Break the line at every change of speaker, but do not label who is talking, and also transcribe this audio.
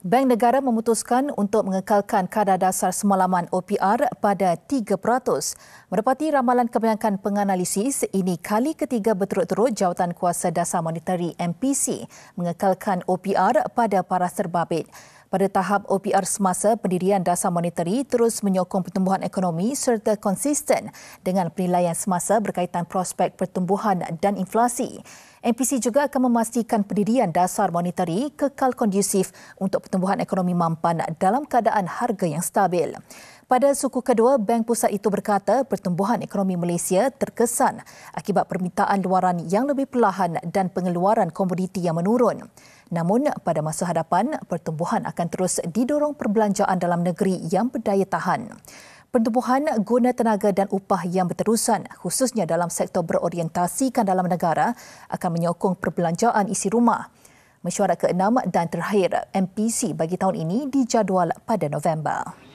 Bank Negara memutuskan untuk mengekalkan kadar dasar semalaman OPR pada 3%. Merpati ramalan kebanyakan penganalisis, ini kali ketiga berturut-turut jawatan kuasa dasar monetari MPC mengekalkan OPR pada paras terbabit. Pada tahap OPR semasa, pendirian dasar monetari terus menyokong pertumbuhan ekonomi serta konsisten dengan penilaian semasa berkaitan prospek pertumbuhan dan inflasi. MPC juga akan memastikan pendirian dasar monetari kekal kondusif untuk pertumbuhan ekonomi mampan dalam keadaan harga yang stabil. Pada suku kedua, Bank Pusat itu berkata pertumbuhan ekonomi Malaysia terkesan akibat permintaan luaran yang lebih perlahan dan pengeluaran komoditi yang menurun. Namun, pada masa hadapan, pertumbuhan akan terus didorong perbelanjaan dalam negeri yang berdaya tahan. Pertumbuhan guna tenaga dan upah yang berterusan, khususnya dalam sektor berorientasikan dalam negara, akan menyokong perbelanjaan isi rumah. Mesyuarat ke-6 dan terakhir MPC bagi tahun ini dijadual pada November.